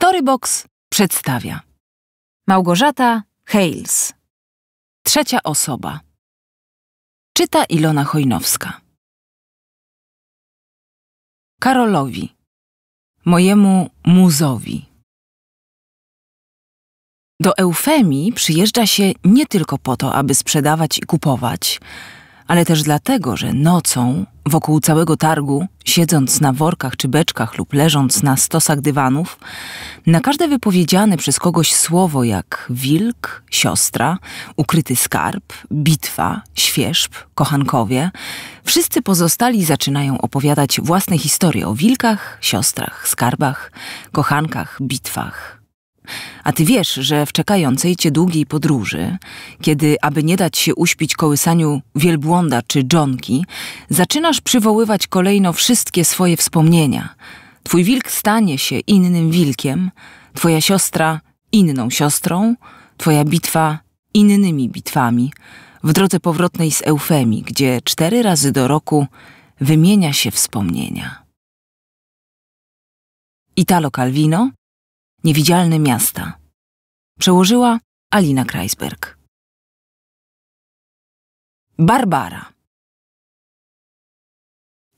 Storybox przedstawia Małgorzata Hales. Trzecia osoba. Czyta Ilona Chojnowska. Karolowi. Mojemu muzowi. Do Eufemii przyjeżdża się nie tylko po to, aby sprzedawać i kupować – ale też dlatego, że nocą wokół całego targu, siedząc na workach czy beczkach lub leżąc na stosach dywanów, na każde wypowiedziane przez kogoś słowo jak wilk, siostra, ukryty skarb, bitwa, świerzb, kochankowie, wszyscy pozostali zaczynają opowiadać własne historie o wilkach, siostrach, skarbach, kochankach, bitwach. A ty wiesz, że w czekającej cię długiej podróży, kiedy, aby nie dać się uśpić kołysaniu wielbłąda czy dżonki, zaczynasz przywoływać kolejno wszystkie swoje wspomnienia. Twój wilk stanie się innym wilkiem, twoja siostra inną siostrą, twoja bitwa innymi bitwami, w drodze powrotnej z Eufemii, gdzie cztery razy do roku wymienia się wspomnienia. Italo Calvino, Niewidzialny miasta. Przełożyła Alina Kreisberg. Barbara.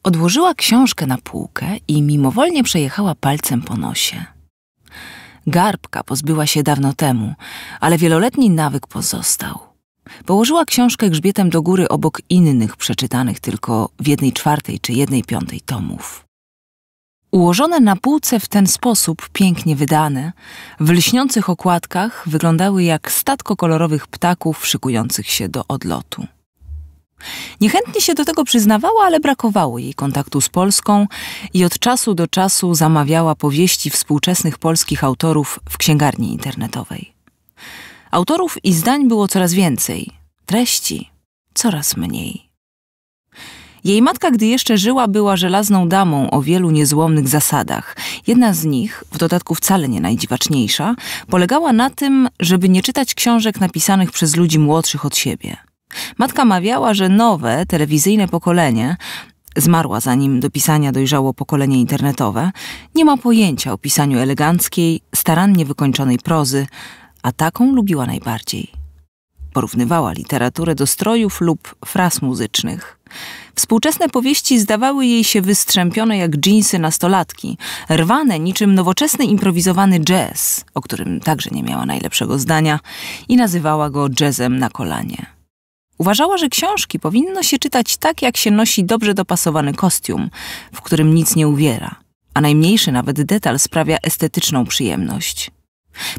Odłożyła książkę na półkę i mimowolnie przejechała palcem po nosie. Garbka pozbyła się dawno temu, ale wieloletni nawyk pozostał. Położyła książkę grzbietem do góry obok innych przeczytanych tylko w jednej czwartej czy jednej piątej tomów. Ułożone na półce w ten sposób, pięknie wydane, w lśniących okładkach wyglądały jak statko kolorowych ptaków szykujących się do odlotu. Niechętnie się do tego przyznawała, ale brakowało jej kontaktu z Polską i od czasu do czasu zamawiała powieści współczesnych polskich autorów w księgarni internetowej. Autorów i zdań było coraz więcej, treści coraz mniej. Jej matka, gdy jeszcze żyła, była żelazną damą o wielu niezłomnych zasadach. Jedna z nich, w dodatku wcale nie najdziwaczniejsza, polegała na tym, żeby nie czytać książek napisanych przez ludzi młodszych od siebie. Matka mawiała, że nowe, telewizyjne pokolenie zmarła zanim do pisania dojrzało pokolenie internetowe, nie ma pojęcia o pisaniu eleganckiej, starannie wykończonej prozy, a taką lubiła najbardziej. Porównywała literaturę do strojów lub fraz muzycznych. Współczesne powieści zdawały jej się wystrzępione jak dżinsy nastolatki, rwane niczym nowoczesny improwizowany jazz, o którym także nie miała najlepszego zdania i nazywała go jazzem na kolanie. Uważała, że książki powinno się czytać tak, jak się nosi dobrze dopasowany kostium, w którym nic nie uwiera, a najmniejszy nawet detal sprawia estetyczną przyjemność.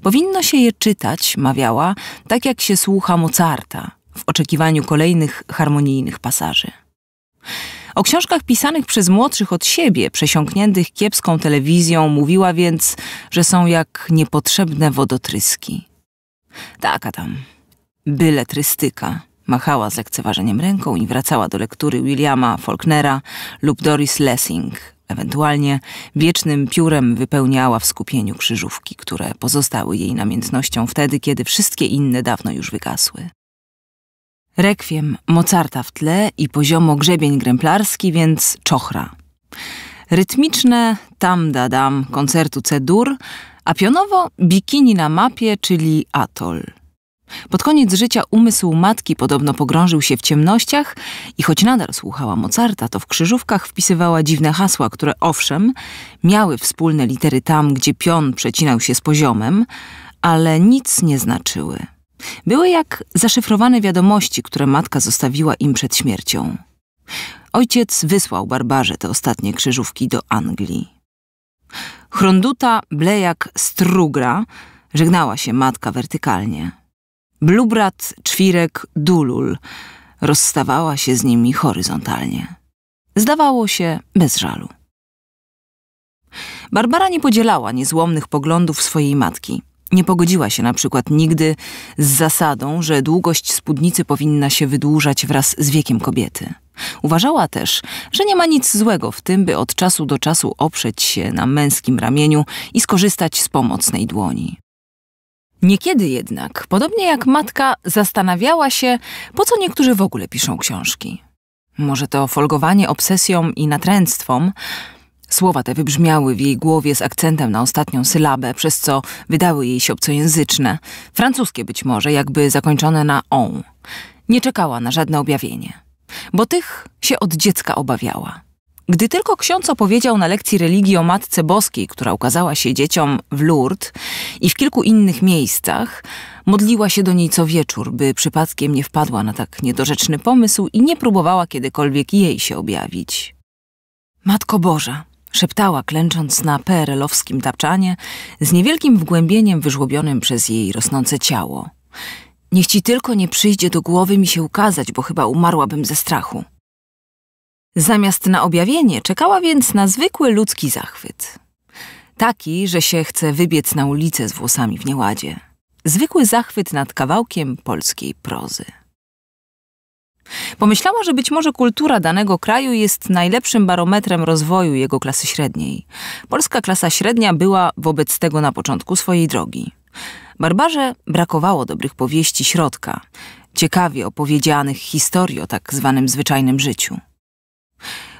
Powinno się je czytać, mawiała, tak jak się słucha Mozarta, w oczekiwaniu kolejnych harmonijnych pasaży. O książkach pisanych przez młodszych od siebie, przesiąkniętych kiepską telewizją, mówiła więc, że są jak niepotrzebne wodotryski. Taka tam, byle trystyka, machała z lekceważeniem ręką i wracała do lektury Williama Faulknera lub Doris Lessing, Ewentualnie wiecznym piórem wypełniała w skupieniu krzyżówki, które pozostały jej namiętnością wtedy, kiedy wszystkie inne dawno już wygasły. Rekwiem Mozarta w tle i poziomo grzebień gręplarski, więc czochra. Rytmiczne tam-da-dam koncertu C-dur, a pionowo bikini na mapie, czyli atol – pod koniec życia umysł matki podobno pogrążył się w ciemnościach i choć nadal słuchała Mozarta, to w krzyżówkach wpisywała dziwne hasła, które owszem, miały wspólne litery tam, gdzie pion przecinał się z poziomem, ale nic nie znaczyły. Były jak zaszyfrowane wiadomości, które matka zostawiła im przed śmiercią. Ojciec wysłał Barbarze te ostatnie krzyżówki do Anglii. Chronduta Blejak Strugra żegnała się matka wertykalnie. Blubrat, Czwirek, Dulul rozstawała się z nimi horyzontalnie. Zdawało się bez żalu. Barbara nie podzielała niezłomnych poglądów swojej matki. Nie pogodziła się na przykład nigdy z zasadą, że długość spódnicy powinna się wydłużać wraz z wiekiem kobiety. Uważała też, że nie ma nic złego w tym, by od czasu do czasu oprzeć się na męskim ramieniu i skorzystać z pomocnej dłoni. Niekiedy jednak, podobnie jak matka, zastanawiała się, po co niektórzy w ogóle piszą książki. Może to folgowanie obsesją i natręctwom. Słowa te wybrzmiały w jej głowie z akcentem na ostatnią sylabę, przez co wydały jej się obcojęzyczne, francuskie być może, jakby zakończone na on. Nie czekała na żadne objawienie, bo tych się od dziecka obawiała. Gdy tylko ksiądz opowiedział na lekcji religii o Matce Boskiej, która ukazała się dzieciom w Lourdes i w kilku innych miejscach, modliła się do niej co wieczór, by przypadkiem nie wpadła na tak niedorzeczny pomysł i nie próbowała kiedykolwiek jej się objawić. Matko Boża, szeptała, klęcząc na perelowskim tapczanie, z niewielkim wgłębieniem wyżłobionym przez jej rosnące ciało. Niech ci tylko nie przyjdzie do głowy mi się ukazać, bo chyba umarłabym ze strachu. Zamiast na objawienie czekała więc na zwykły ludzki zachwyt. Taki, że się chce wybiec na ulicę z włosami w nieładzie. Zwykły zachwyt nad kawałkiem polskiej prozy. Pomyślała, że być może kultura danego kraju jest najlepszym barometrem rozwoju jego klasy średniej. Polska klasa średnia była wobec tego na początku swojej drogi. Barbarze brakowało dobrych powieści środka, ciekawie opowiedzianych historii o tak zwanym zwyczajnym życiu.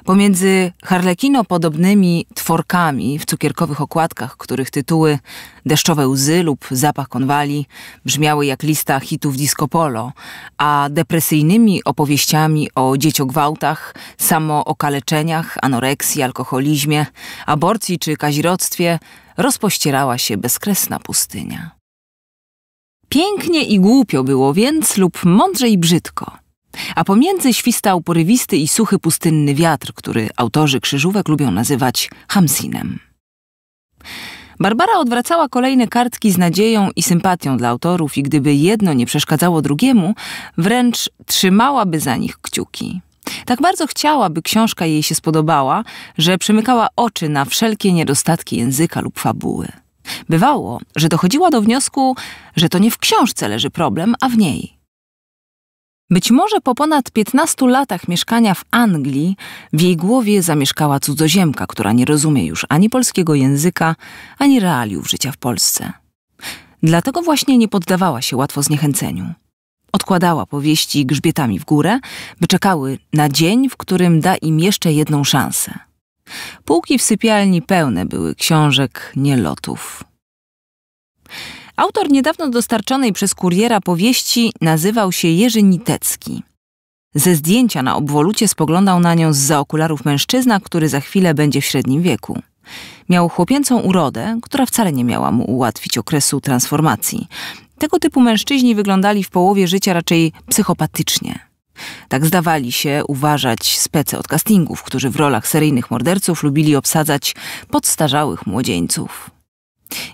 Pomiędzy harlekino-podobnymi tworkami w cukierkowych okładkach, których tytuły Deszczowe łzy lub Zapach konwali brzmiały jak lista hitów disco polo, a depresyjnymi opowieściami o dzieciogwałtach, samookaleczeniach, anoreksji, alkoholizmie, aborcji czy kazirodztwie rozpościerała się bezkresna pustynia. Pięknie i głupio było więc lub mądrze i brzydko – a pomiędzy świstał porywisty i suchy pustynny wiatr, który autorzy krzyżówek lubią nazywać hamsinem. Barbara odwracała kolejne kartki z nadzieją i sympatią dla autorów i gdyby jedno nie przeszkadzało drugiemu, wręcz trzymałaby za nich kciuki. Tak bardzo chciała, by książka jej się spodobała, że przymykała oczy na wszelkie niedostatki języka lub fabuły. Bywało, że dochodziła do wniosku, że to nie w książce leży problem, a w niej. Być może po ponad 15 latach mieszkania w Anglii w jej głowie zamieszkała cudzoziemka, która nie rozumie już ani polskiego języka, ani realiów życia w Polsce. Dlatego właśnie nie poddawała się łatwo zniechęceniu. Odkładała powieści grzbietami w górę, by czekały na dzień, w którym da im jeszcze jedną szansę. Półki w sypialni pełne były książek, nie lotów. Autor niedawno dostarczonej przez kuriera powieści nazywał się Jerzy Nitecki. Ze zdjęcia na obwolucie spoglądał na nią z za okularów mężczyzna, który za chwilę będzie w średnim wieku. Miał chłopięcą urodę, która wcale nie miała mu ułatwić okresu transformacji. Tego typu mężczyźni wyglądali w połowie życia raczej psychopatycznie. Tak zdawali się uważać specy od castingów, którzy w rolach seryjnych morderców lubili obsadzać podstarzałych młodzieńców.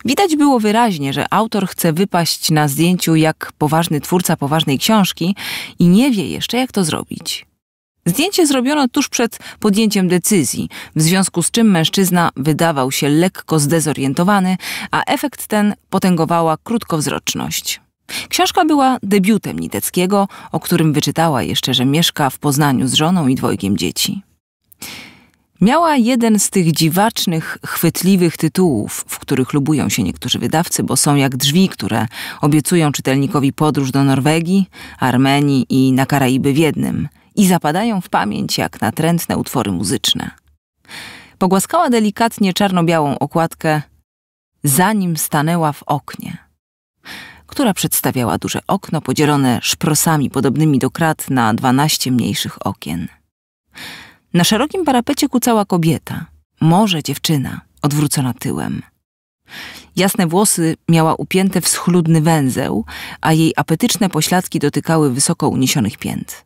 Widać było wyraźnie, że autor chce wypaść na zdjęciu jak poważny twórca poważnej książki i nie wie jeszcze, jak to zrobić. Zdjęcie zrobiono tuż przed podjęciem decyzji, w związku z czym mężczyzna wydawał się lekko zdezorientowany, a efekt ten potęgowała krótkowzroczność. Książka była debiutem Niteckiego, o którym wyczytała jeszcze, że mieszka w Poznaniu z żoną i dwojgiem dzieci. Miała jeden z tych dziwacznych, chwytliwych tytułów, w których lubują się niektórzy wydawcy, bo są jak drzwi, które obiecują czytelnikowi podróż do Norwegii, Armenii i na Karaiby w jednym i zapadają w pamięć jak natrętne utwory muzyczne. Pogłaskała delikatnie czarno-białą okładkę, zanim stanęła w oknie, która przedstawiała duże okno podzielone szprosami podobnymi do krat na dwanaście mniejszych okien. Na szerokim parapecie kucała kobieta. Może dziewczyna, odwrócona tyłem. Jasne włosy miała upięte w schludny węzeł, a jej apetyczne pośladki dotykały wysoko uniesionych pięt.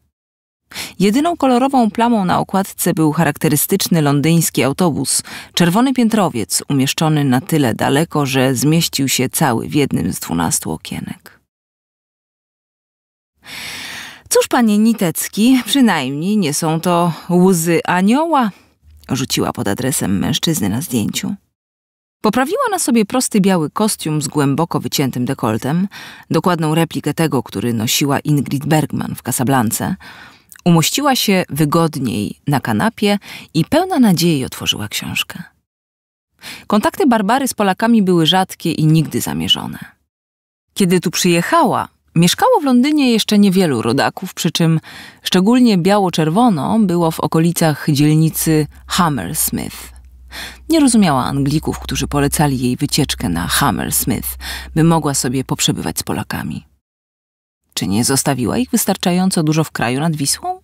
Jedyną kolorową plamą na okładce był charakterystyczny londyński autobus, czerwony piętrowiec umieszczony na tyle daleko, że zmieścił się cały w jednym z dwunastu okienek. Cóż, panie Nitecki, przynajmniej nie są to łzy anioła, rzuciła pod adresem mężczyzny na zdjęciu. Poprawiła na sobie prosty biały kostium z głęboko wyciętym dekoltem, dokładną replikę tego, który nosiła Ingrid Bergman w kasablance, Umościła się wygodniej na kanapie i pełna nadziei otworzyła książkę. Kontakty Barbary z Polakami były rzadkie i nigdy zamierzone. Kiedy tu przyjechała, Mieszkało w Londynie jeszcze niewielu rodaków, przy czym szczególnie biało-czerwono było w okolicach dzielnicy Hammersmith. Nie rozumiała Anglików, którzy polecali jej wycieczkę na Hammersmith, by mogła sobie poprzebywać z Polakami. Czy nie zostawiła ich wystarczająco dużo w kraju nad Wisłą?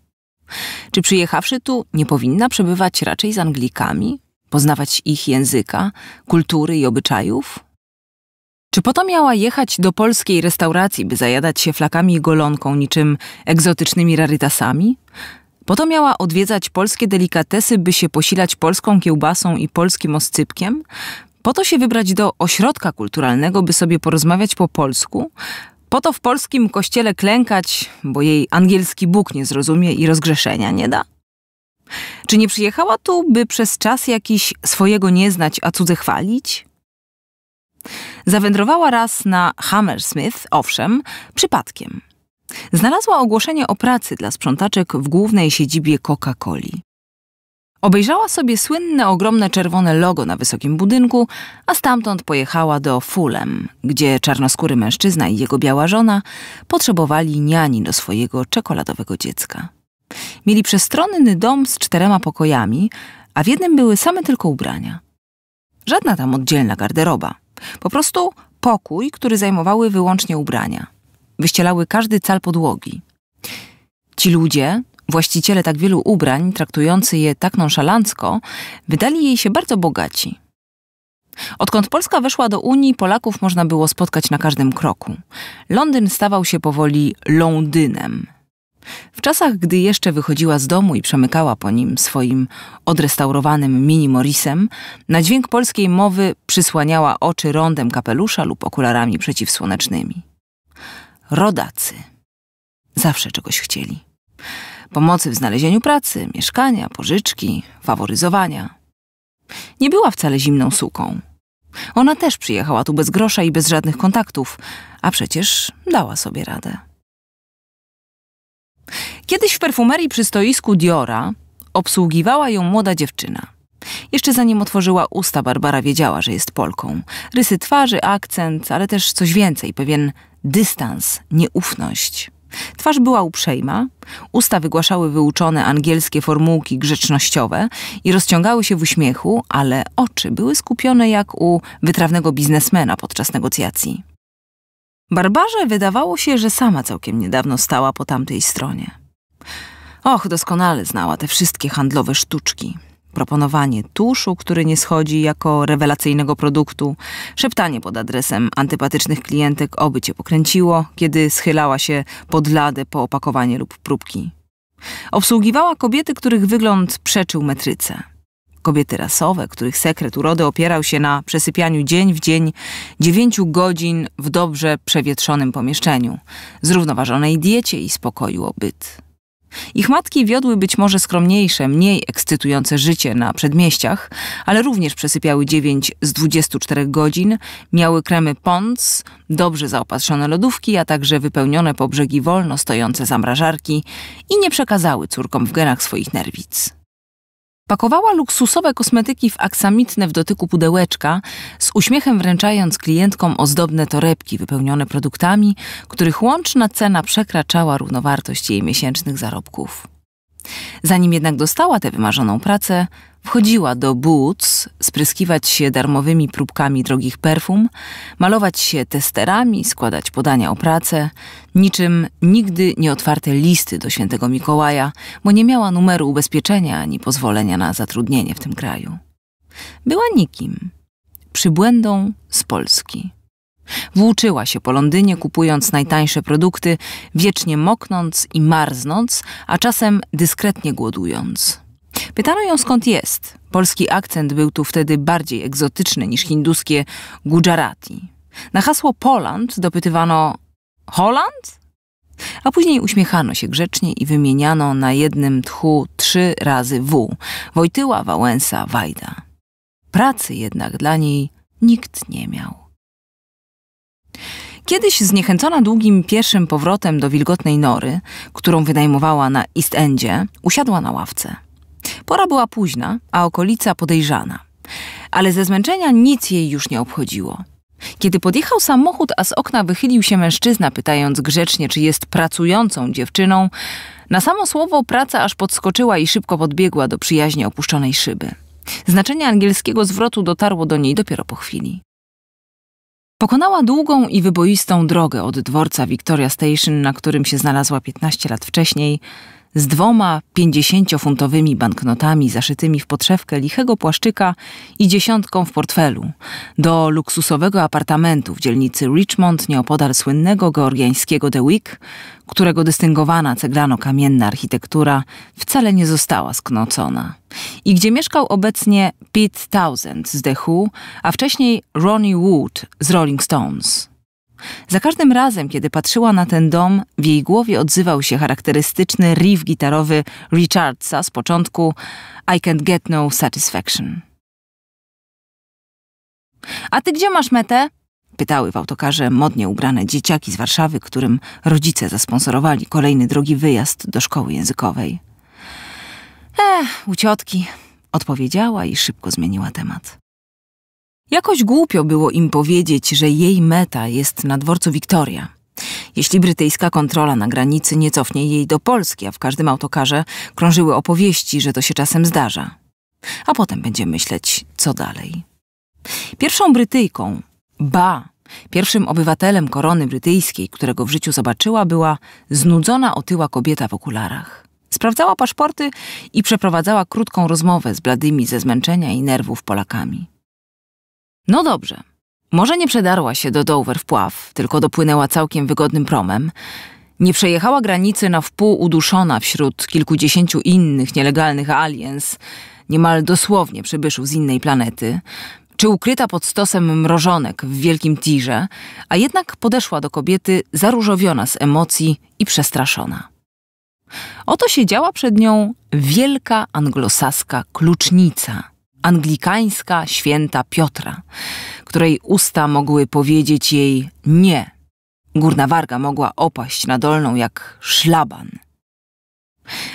Czy przyjechawszy tu nie powinna przebywać raczej z Anglikami, poznawać ich języka, kultury i obyczajów? Czy po to miała jechać do polskiej restauracji, by zajadać się flakami i golonką niczym egzotycznymi rarytasami? Po to miała odwiedzać polskie delikatesy, by się posilać polską kiełbasą i polskim oscypkiem? Po to się wybrać do ośrodka kulturalnego, by sobie porozmawiać po polsku? Po to w polskim kościele klękać, bo jej angielski Bóg nie zrozumie i rozgrzeszenia nie da? Czy nie przyjechała tu, by przez czas jakiś swojego nie znać, a cudze chwalić? Zawędrowała raz na Hammersmith, owszem, przypadkiem. Znalazła ogłoszenie o pracy dla sprzątaczek w głównej siedzibie Coca-Coli. Obejrzała sobie słynne ogromne czerwone logo na wysokim budynku, a stamtąd pojechała do Fulham, gdzie czarnoskóry mężczyzna i jego biała żona potrzebowali niani do swojego czekoladowego dziecka. Mieli przestronny dom z czterema pokojami, a w jednym były same tylko ubrania. Żadna tam oddzielna garderoba. Po prostu pokój, który zajmowały wyłącznie ubrania. Wyścielały każdy cal podłogi. Ci ludzie, właściciele tak wielu ubrań, traktujący je tak nonszalancko, wydali jej się bardzo bogaci. Odkąd Polska weszła do Unii, Polaków można było spotkać na każdym kroku. Londyn stawał się powoli Londynem. W czasach, gdy jeszcze wychodziła z domu i przemykała po nim swoim odrestaurowanym mini Morisem, na dźwięk polskiej mowy przysłaniała oczy rondem kapelusza lub okularami przeciwsłonecznymi. Rodacy zawsze czegoś chcieli. Pomocy w znalezieniu pracy, mieszkania, pożyczki, faworyzowania. Nie była wcale zimną suką. Ona też przyjechała tu bez grosza i bez żadnych kontaktów, a przecież dała sobie radę. Kiedyś w perfumerii przy stoisku Diora obsługiwała ją młoda dziewczyna. Jeszcze zanim otworzyła usta, Barbara wiedziała, że jest Polką. Rysy twarzy, akcent, ale też coś więcej, pewien dystans, nieufność. Twarz była uprzejma, usta wygłaszały wyuczone angielskie formułki grzecznościowe i rozciągały się w uśmiechu, ale oczy były skupione jak u wytrawnego biznesmena podczas negocjacji. Barbarze wydawało się, że sama całkiem niedawno stała po tamtej stronie. Och, doskonale znała te wszystkie handlowe sztuczki. Proponowanie tuszu, który nie schodzi jako rewelacyjnego produktu, szeptanie pod adresem antypatycznych klientek, oby cię pokręciło, kiedy schylała się pod ladę po opakowanie lub próbki. Obsługiwała kobiety, których wygląd przeczył metryce. Kobiety rasowe, których sekret urody opierał się na przesypianiu dzień w dzień dziewięciu godzin w dobrze przewietrzonym pomieszczeniu, zrównoważonej diecie i spokoju obyt. Ich matki wiodły być może skromniejsze, mniej ekscytujące życie na przedmieściach, ale również przesypiały 9 z 24 godzin, miały kremy Pons, dobrze zaopatrzone lodówki, a także wypełnione po brzegi wolno stojące zamrażarki i nie przekazały córkom w genach swoich nerwic. Pakowała luksusowe kosmetyki w aksamitne w dotyku pudełeczka, z uśmiechem wręczając klientkom ozdobne torebki wypełnione produktami, których łączna cena przekraczała równowartość jej miesięcznych zarobków. Zanim jednak dostała tę wymarzoną pracę, wchodziła do Boots, spryskiwać się darmowymi próbkami drogich perfum, malować się testerami, składać podania o pracę, niczym nigdy nieotwarte listy do świętego Mikołaja, bo nie miała numeru ubezpieczenia ani pozwolenia na zatrudnienie w tym kraju. Była nikim, przybłędą z Polski Włóczyła się po Londynie, kupując najtańsze produkty, wiecznie moknąc i marznąc, a czasem dyskretnie głodując. Pytano ją skąd jest. Polski akcent był tu wtedy bardziej egzotyczny niż hinduskie Gujarati. Na hasło Poland dopytywano Holand? A później uśmiechano się grzecznie i wymieniano na jednym tchu trzy razy W. Wojtyła, Wałęsa, Wajda. Pracy jednak dla niej nikt nie miał. Kiedyś zniechęcona długim pierwszym powrotem do wilgotnej nory, którą wynajmowała na East Endzie, usiadła na ławce. Pora była późna, a okolica podejrzana. Ale ze zmęczenia nic jej już nie obchodziło. Kiedy podjechał samochód, a z okna wychylił się mężczyzna, pytając grzecznie, czy jest pracującą dziewczyną, na samo słowo praca aż podskoczyła i szybko podbiegła do przyjaźnie opuszczonej szyby. Znaczenie angielskiego zwrotu dotarło do niej dopiero po chwili. Pokonała długą i wyboistą drogę od dworca Victoria Station, na którym się znalazła 15 lat wcześniej, z dwoma pięćdziesięciofuntowymi banknotami zaszytymi w podszewkę lichego płaszczyka i dziesiątką w portfelu do luksusowego apartamentu w dzielnicy Richmond nieopodal słynnego georgiańskiego The Week, którego dystyngowana ceglano-kamienna architektura wcale nie została sknocona i gdzie mieszkał obecnie Pete Townsend z The Who, a wcześniej Ronnie Wood z Rolling Stones. Za każdym razem, kiedy patrzyła na ten dom, w jej głowie odzywał się charakterystyczny riff gitarowy Richardsa z początku I can't get no satisfaction. A ty gdzie masz metę? Pytały w autokarze modnie ubrane dzieciaki z Warszawy, którym rodzice zasponsorowali kolejny drogi wyjazd do szkoły językowej. Eh, u ciotki, odpowiedziała i szybko zmieniła temat. Jakoś głupio było im powiedzieć, że jej meta jest na dworcu Wiktoria. Jeśli brytyjska kontrola na granicy nie cofnie jej do Polski, a w każdym autokarze krążyły opowieści, że to się czasem zdarza. A potem będzie myśleć, co dalej. Pierwszą Brytyjką, ba, pierwszym obywatelem korony brytyjskiej, którego w życiu zobaczyła, była znudzona otyła kobieta w okularach. Sprawdzała paszporty i przeprowadzała krótką rozmowę z bladymi ze zmęczenia i nerwów Polakami. No dobrze. Może nie przedarła się do Dover wpław, tylko dopłynęła całkiem wygodnym promem. Nie przejechała granicy na wpół uduszona wśród kilkudziesięciu innych nielegalnych aliens, niemal dosłownie przybyszów z innej planety, czy ukryta pod stosem mrożonek w wielkim tirze, a jednak podeszła do kobiety zaróżowiona z emocji i przestraszona. Oto siedziała przed nią wielka anglosaska klucznica – anglikańska święta Piotra, której usta mogły powiedzieć jej nie. Górna warga mogła opaść na dolną jak szlaban.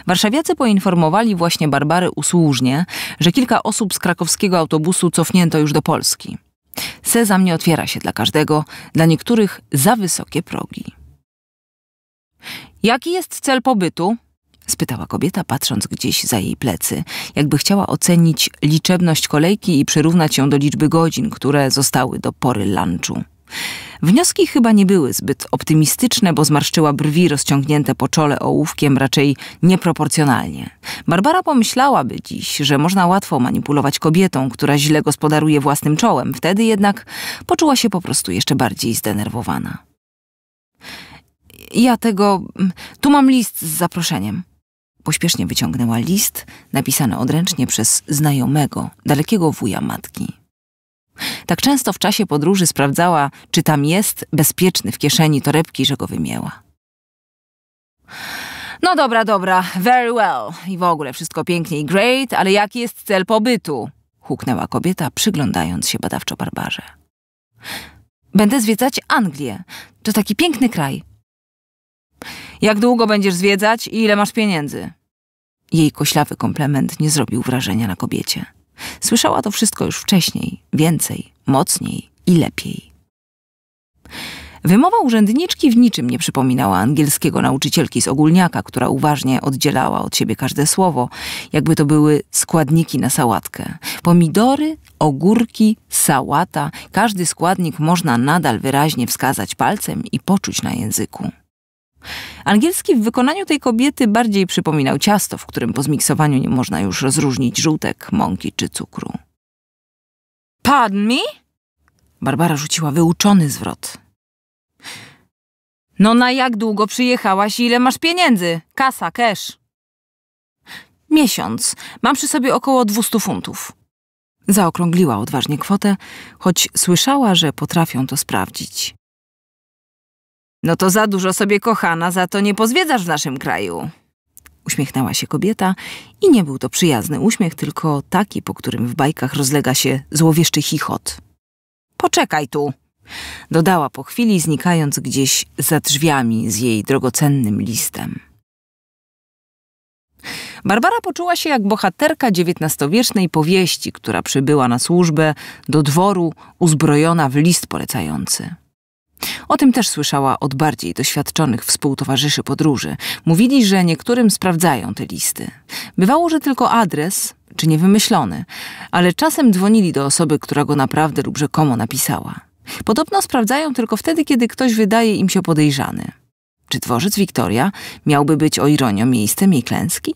Warszawiacy poinformowali właśnie Barbary usłużnie, że kilka osób z krakowskiego autobusu cofnięto już do Polski. Sezam nie otwiera się dla każdego, dla niektórych za wysokie progi. Jaki jest cel pobytu? spytała kobieta, patrząc gdzieś za jej plecy, jakby chciała ocenić liczebność kolejki i przyrównać ją do liczby godzin, które zostały do pory lunchu. Wnioski chyba nie były zbyt optymistyczne, bo zmarszczyła brwi rozciągnięte po czole ołówkiem raczej nieproporcjonalnie. Barbara pomyślałaby dziś, że można łatwo manipulować kobietą, która źle gospodaruje własnym czołem, wtedy jednak poczuła się po prostu jeszcze bardziej zdenerwowana. Ja tego. Mm, tu mam list z zaproszeniem. Pośpiesznie wyciągnęła list, napisany odręcznie przez znajomego, dalekiego wuja matki. Tak często w czasie podróży sprawdzała, czy tam jest bezpieczny w kieszeni torebki, że go wymięła. No dobra, dobra, very well. I w ogóle wszystko pięknie i great, ale jaki jest cel pobytu? Huknęła kobieta, przyglądając się badawczo Barbarze. Będę zwiedzać Anglię. To taki piękny kraj. Jak długo będziesz zwiedzać i ile masz pieniędzy? Jej koślawy komplement nie zrobił wrażenia na kobiecie. Słyszała to wszystko już wcześniej, więcej, mocniej i lepiej. Wymowa urzędniczki w niczym nie przypominała angielskiego nauczycielki z ogólniaka, która uważnie oddzielała od siebie każde słowo, jakby to były składniki na sałatkę. Pomidory, ogórki, sałata każdy składnik można nadal wyraźnie wskazać palcem i poczuć na języku. Angielski w wykonaniu tej kobiety bardziej przypominał ciasto, w którym po zmiksowaniu nie można już rozróżnić żółtek, mąki czy cukru. Pardon me? Barbara rzuciła wyuczony zwrot. No na jak długo przyjechałaś i ile masz pieniędzy? Kasa, cash. Miesiąc. Mam przy sobie około 200 funtów. Zaokrągliła odważnie kwotę, choć słyszała, że potrafią to sprawdzić. No to za dużo sobie kochana, za to nie pozwiedzasz w naszym kraju. Uśmiechnęła się kobieta i nie był to przyjazny uśmiech, tylko taki, po którym w bajkach rozlega się złowieszczy chichot. Poczekaj tu! Dodała po chwili, znikając gdzieś za drzwiami z jej drogocennym listem. Barbara poczuła się jak bohaterka XIX-wiecznej powieści, która przybyła na służbę do dworu uzbrojona w list polecający. O tym też słyszała od bardziej doświadczonych współtowarzyszy podróży. Mówili, że niektórym sprawdzają te listy. Bywało, że tylko adres, czy niewymyślony, ale czasem dzwonili do osoby, która go naprawdę lub rzekomo napisała. Podobno sprawdzają tylko wtedy, kiedy ktoś wydaje im się podejrzany. Czy dworzec Wiktoria miałby być o ironią miejscem jej klęski?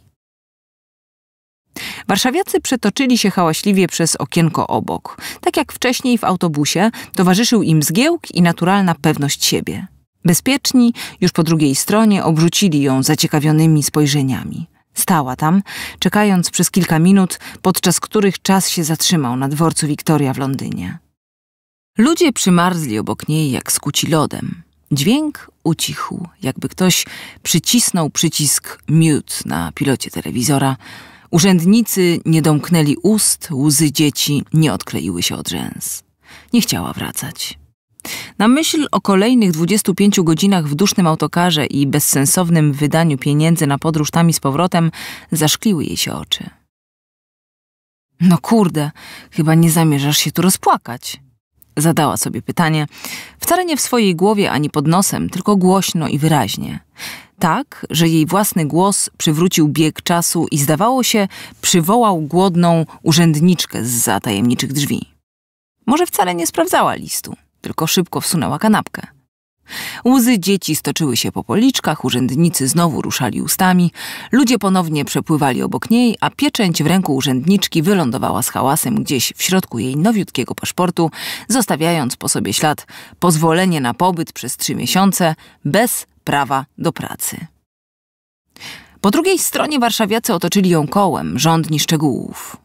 Warszawiacy przetoczyli się hałaśliwie przez okienko obok. Tak jak wcześniej w autobusie, towarzyszył im zgiełk i naturalna pewność siebie. Bezpieczni, już po drugiej stronie, obrzucili ją zaciekawionymi spojrzeniami. Stała tam, czekając przez kilka minut, podczas których czas się zatrzymał na dworcu Wiktoria w Londynie. Ludzie przymarzli obok niej jak skuci lodem. Dźwięk ucichł, jakby ktoś przycisnął przycisk mute na pilocie telewizora – Urzędnicy nie domknęli ust, łzy dzieci nie odkleiły się od rzęs. Nie chciała wracać. Na myśl o kolejnych 25 godzinach w dusznym autokarze i bezsensownym wydaniu pieniędzy na podróż tam i z powrotem zaszkliły jej się oczy. No kurde, chyba nie zamierzasz się tu rozpłakać. Zadała sobie pytanie, wcale nie w swojej głowie ani pod nosem, tylko głośno i wyraźnie tak, że jej własny głos przywrócił bieg czasu i zdawało się, przywołał głodną urzędniczkę z za tajemniczych drzwi. Może wcale nie sprawdzała listu, tylko szybko wsunęła kanapkę. Łzy dzieci stoczyły się po policzkach, urzędnicy znowu ruszali ustami, ludzie ponownie przepływali obok niej, a pieczęć w ręku urzędniczki wylądowała z hałasem gdzieś w środku jej nowiutkiego paszportu, zostawiając po sobie ślad pozwolenie na pobyt przez trzy miesiące bez prawa do pracy. Po drugiej stronie warszawiacy otoczyli ją kołem, rządni szczegółów.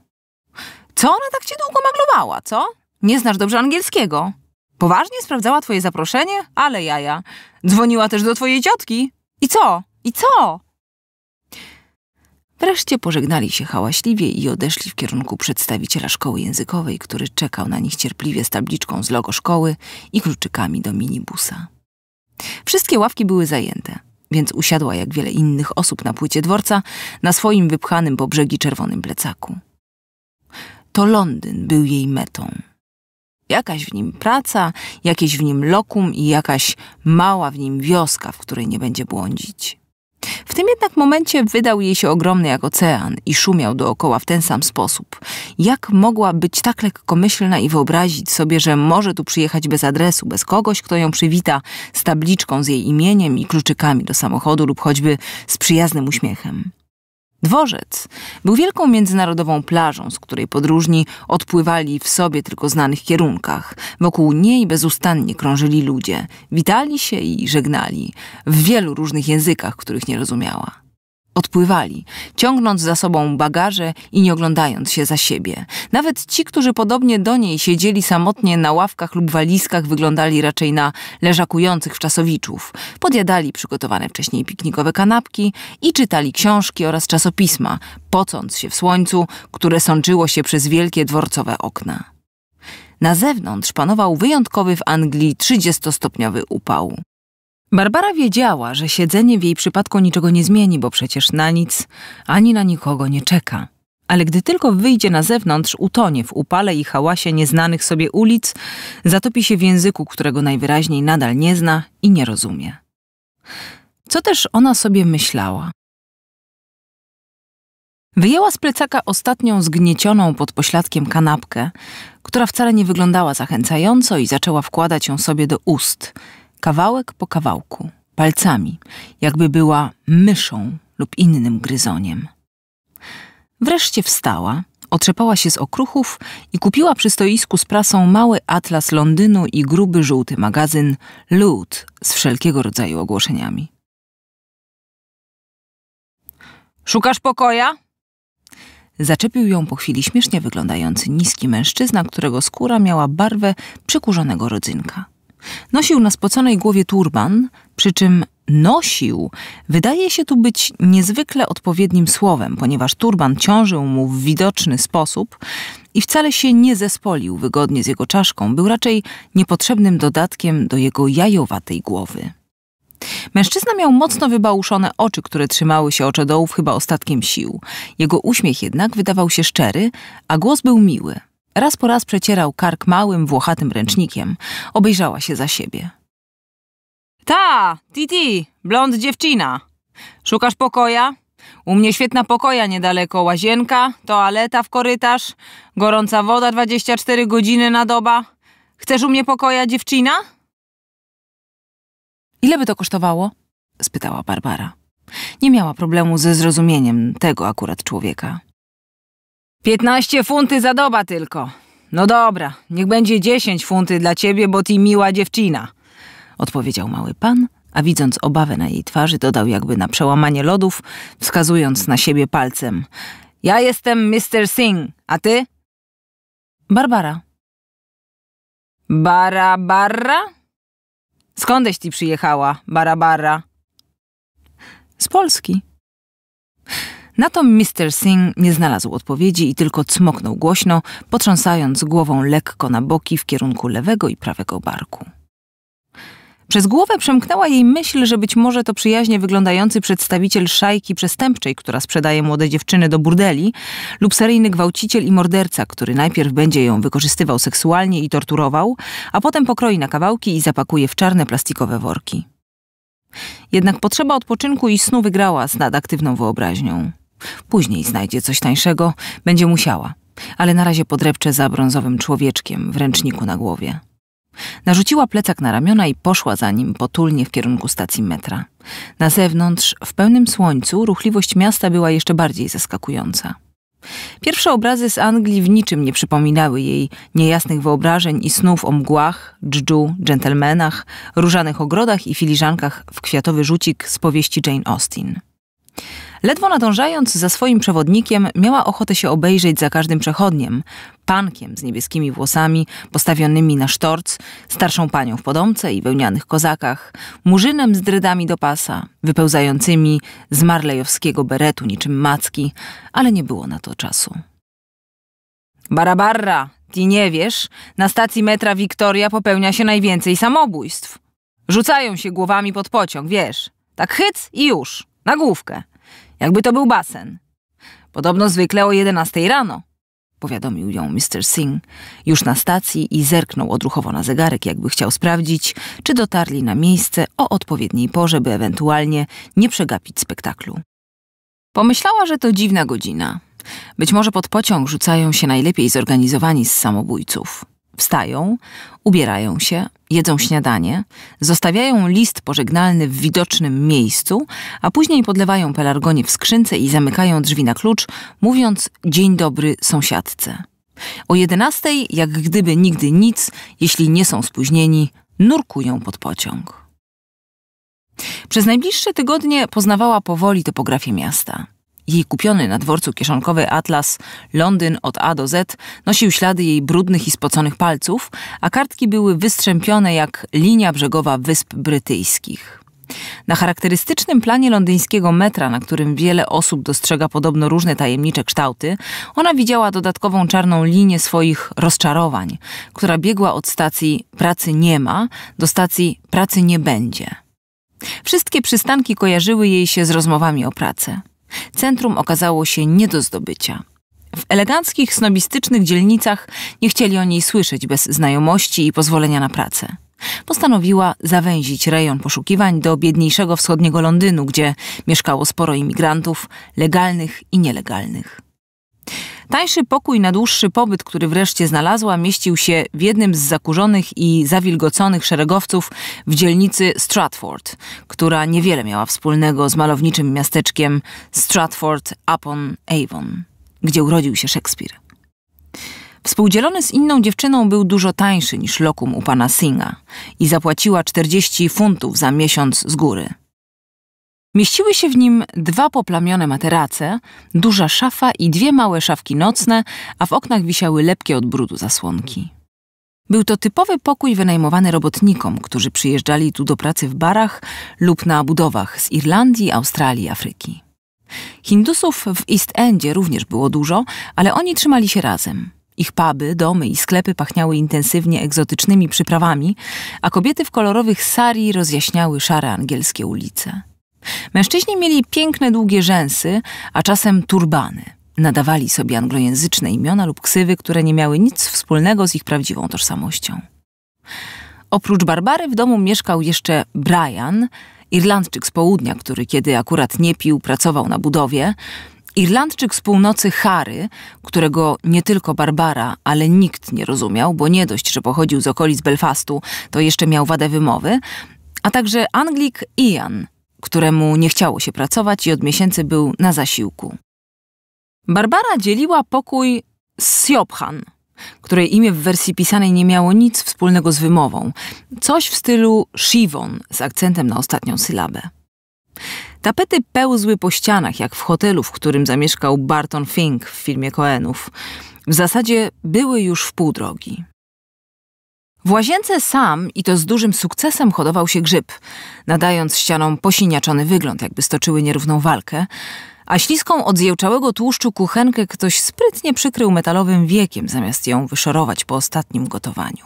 Co ona tak cię długo maglowała, co? Nie znasz dobrze angielskiego? Poważnie sprawdzała twoje zaproszenie? Ale jaja. Dzwoniła też do twojej ciotki. I co? I co? Wreszcie pożegnali się hałaśliwie i odeszli w kierunku przedstawiciela szkoły językowej, który czekał na nich cierpliwie z tabliczką z logo szkoły i kluczykami do minibusa. Wszystkie ławki były zajęte, więc usiadła jak wiele innych osób na płycie dworca na swoim wypchanym po brzegi czerwonym plecaku. To Londyn był jej metą. Jakaś w nim praca, jakieś w nim lokum i jakaś mała w nim wioska, w której nie będzie błądzić. W tym jednak momencie wydał jej się ogromny jak ocean i szumiał dookoła w ten sam sposób. Jak mogła być tak lekkomyślna i wyobrazić sobie, że może tu przyjechać bez adresu, bez kogoś, kto ją przywita z tabliczką z jej imieniem i kluczykami do samochodu lub choćby z przyjaznym uśmiechem? Dworzec był wielką międzynarodową plażą, z której podróżni odpływali w sobie tylko znanych kierunkach. Wokół niej bezustannie krążyli ludzie, witali się i żegnali w wielu różnych językach, których nie rozumiała. Odpływali, ciągnąc za sobą bagaże i nie oglądając się za siebie. Nawet ci, którzy podobnie do niej siedzieli samotnie na ławkach lub walizkach, wyglądali raczej na leżakujących w czasowiczów. Podjadali przygotowane wcześniej piknikowe kanapki i czytali książki oraz czasopisma, pocąc się w słońcu, które sączyło się przez wielkie dworcowe okna. Na zewnątrz panował wyjątkowy w Anglii 30-stopniowy upał. Barbara wiedziała, że siedzenie w jej przypadku niczego nie zmieni, bo przecież na nic ani na nikogo nie czeka. Ale gdy tylko wyjdzie na zewnątrz, utonie w upale i hałasie nieznanych sobie ulic, zatopi się w języku, którego najwyraźniej nadal nie zna i nie rozumie. Co też ona sobie myślała? Wyjęła z plecaka ostatnią zgniecioną pod pośladkiem kanapkę, która wcale nie wyglądała zachęcająco i zaczęła wkładać ją sobie do ust – kawałek po kawałku, palcami, jakby była myszą lub innym gryzoniem. Wreszcie wstała, otrzepała się z okruchów i kupiła przy stoisku z prasą mały atlas Londynu i gruby żółty magazyn Lud z wszelkiego rodzaju ogłoszeniami. Szukasz pokoja? Zaczepił ją po chwili śmiesznie wyglądający niski mężczyzna, którego skóra miała barwę przykurzonego rodzynka. Nosił na spoconej głowie turban, przy czym nosił wydaje się tu być niezwykle odpowiednim słowem, ponieważ turban ciążył mu w widoczny sposób i wcale się nie zespolił wygodnie z jego czaszką, był raczej niepotrzebnym dodatkiem do jego jajowatej głowy. Mężczyzna miał mocno wybałuszone oczy, które trzymały się oczodołów chyba ostatkiem sił. Jego uśmiech jednak wydawał się szczery, a głos był miły – Raz po raz przecierał kark małym, włochatym ręcznikiem. Obejrzała się za siebie. Ta, Titi, blond dziewczyna. Szukasz pokoja? U mnie świetna pokoja niedaleko, łazienka, toaleta w korytarz, gorąca woda 24 godziny na doba. Chcesz u mnie pokoja, dziewczyna? Ile by to kosztowało? spytała Barbara. Nie miała problemu ze zrozumieniem tego akurat człowieka. Piętnaście funty za doba tylko. No dobra, niech będzie dziesięć funty dla ciebie, bo ty miła dziewczyna. Odpowiedział mały pan, a widząc obawę na jej twarzy, dodał jakby na przełamanie lodów, wskazując na siebie palcem. Ja jestem Mr. Singh, a ty? Barbara. Bara Barra? Skądeś ty przyjechała, Bara Barra? Z Polski. Na to Mr. Singh nie znalazł odpowiedzi i tylko cmoknął głośno, potrząsając głową lekko na boki w kierunku lewego i prawego barku. Przez głowę przemknęła jej myśl, że być może to przyjaźnie wyglądający przedstawiciel szajki przestępczej, która sprzedaje młode dziewczyny do burdeli, lub seryjny gwałciciel i morderca, który najpierw będzie ją wykorzystywał seksualnie i torturował, a potem pokroi na kawałki i zapakuje w czarne plastikowe worki. Jednak potrzeba odpoczynku i snu wygrała z nadaktywną wyobraźnią. Później znajdzie coś tańszego, będzie musiała, ale na razie podrepcze za brązowym człowieczkiem w ręczniku na głowie. Narzuciła plecak na ramiona i poszła za nim potulnie w kierunku stacji metra. Na zewnątrz, w pełnym słońcu, ruchliwość miasta była jeszcze bardziej zaskakująca. Pierwsze obrazy z Anglii w niczym nie przypominały jej niejasnych wyobrażeń i snów o mgłach, dżdżu, dżentelmenach, różanych ogrodach i filiżankach w kwiatowy rzucik z powieści Jane Austen. Ledwo nadążając za swoim przewodnikiem, miała ochotę się obejrzeć za każdym przechodniem. Pankiem z niebieskimi włosami, postawionymi na sztorc, starszą panią w podomce i wełnianych kozakach, murzynem z drydami do pasa, wypełzającymi z marlejowskiego beretu niczym macki, ale nie było na to czasu. Barabarra, ty nie wiesz, na stacji metra Wiktoria popełnia się najwięcej samobójstw. Rzucają się głowami pod pociąg, wiesz. Tak chyc i już, na główkę jakby to był basen. Podobno zwykle o 11 rano, powiadomił ją Mr. Singh już na stacji i zerknął odruchowo na zegarek, jakby chciał sprawdzić, czy dotarli na miejsce o odpowiedniej porze, by ewentualnie nie przegapić spektaklu. Pomyślała, że to dziwna godzina. Być może pod pociąg rzucają się najlepiej zorganizowani z samobójców. Wstają, ubierają się, jedzą śniadanie, zostawiają list pożegnalny w widocznym miejscu, a później podlewają pelargonie w skrzynce i zamykają drzwi na klucz, mówiąc dzień dobry sąsiadce. O 11, jak gdyby nigdy nic, jeśli nie są spóźnieni, nurkują pod pociąg. Przez najbliższe tygodnie poznawała powoli topografię miasta. Jej kupiony na dworcu kieszonkowy atlas Londyn od A do Z nosił ślady jej brudnych i spoconych palców, a kartki były wystrzępione jak linia brzegowa Wysp Brytyjskich. Na charakterystycznym planie londyńskiego metra, na którym wiele osób dostrzega podobno różne tajemnicze kształty, ona widziała dodatkową czarną linię swoich rozczarowań, która biegła od stacji pracy nie ma do stacji pracy nie będzie. Wszystkie przystanki kojarzyły jej się z rozmowami o pracę centrum okazało się nie do zdobycia. W eleganckich, snobistycznych dzielnicach nie chcieli o niej słyszeć bez znajomości i pozwolenia na pracę. Postanowiła zawęzić rejon poszukiwań do biedniejszego wschodniego Londynu, gdzie mieszkało sporo imigrantów, legalnych i nielegalnych. Tańszy pokój na dłuższy pobyt, który wreszcie znalazła, mieścił się w jednym z zakurzonych i zawilgoconych szeregowców w dzielnicy Stratford, która niewiele miała wspólnego z malowniczym miasteczkiem Stratford upon Avon, gdzie urodził się Szekspir. Współdzielony z inną dziewczyną był dużo tańszy niż lokum u pana Singa i zapłaciła 40 funtów za miesiąc z góry. Mieściły się w nim dwa poplamione materace, duża szafa i dwie małe szafki nocne, a w oknach wisiały lepkie od brudu zasłonki. Był to typowy pokój wynajmowany robotnikom, którzy przyjeżdżali tu do pracy w barach lub na budowach z Irlandii, Australii, Afryki. Hindusów w East Endzie również było dużo, ale oni trzymali się razem. Ich puby, domy i sklepy pachniały intensywnie egzotycznymi przyprawami, a kobiety w kolorowych sari rozjaśniały szare angielskie ulice. Mężczyźni mieli piękne, długie rzęsy, a czasem turbany. Nadawali sobie anglojęzyczne imiona lub ksywy, które nie miały nic wspólnego z ich prawdziwą tożsamością. Oprócz Barbary w domu mieszkał jeszcze Brian, Irlandczyk z południa, który kiedy akurat nie pił, pracował na budowie, Irlandczyk z północy Harry, którego nie tylko Barbara, ale nikt nie rozumiał, bo nie dość, że pochodził z okolic Belfastu, to jeszcze miał wadę wymowy, a także Anglik Ian, któremu nie chciało się pracować i od miesięcy był na zasiłku. Barbara dzieliła pokój z Siobhan, której imię w wersji pisanej nie miało nic wspólnego z wymową. Coś w stylu Shivon z akcentem na ostatnią sylabę. Tapety pełzły po ścianach, jak w hotelu, w którym zamieszkał Barton Fink w filmie Coenów. W zasadzie były już w pół drogi. W łazience sam i to z dużym sukcesem hodował się grzyb, nadając ścianom posiniaczony wygląd, jakby stoczyły nierówną walkę, a śliską od zjełczałego tłuszczu kuchenkę ktoś sprytnie przykrył metalowym wiekiem, zamiast ją wyszorować po ostatnim gotowaniu.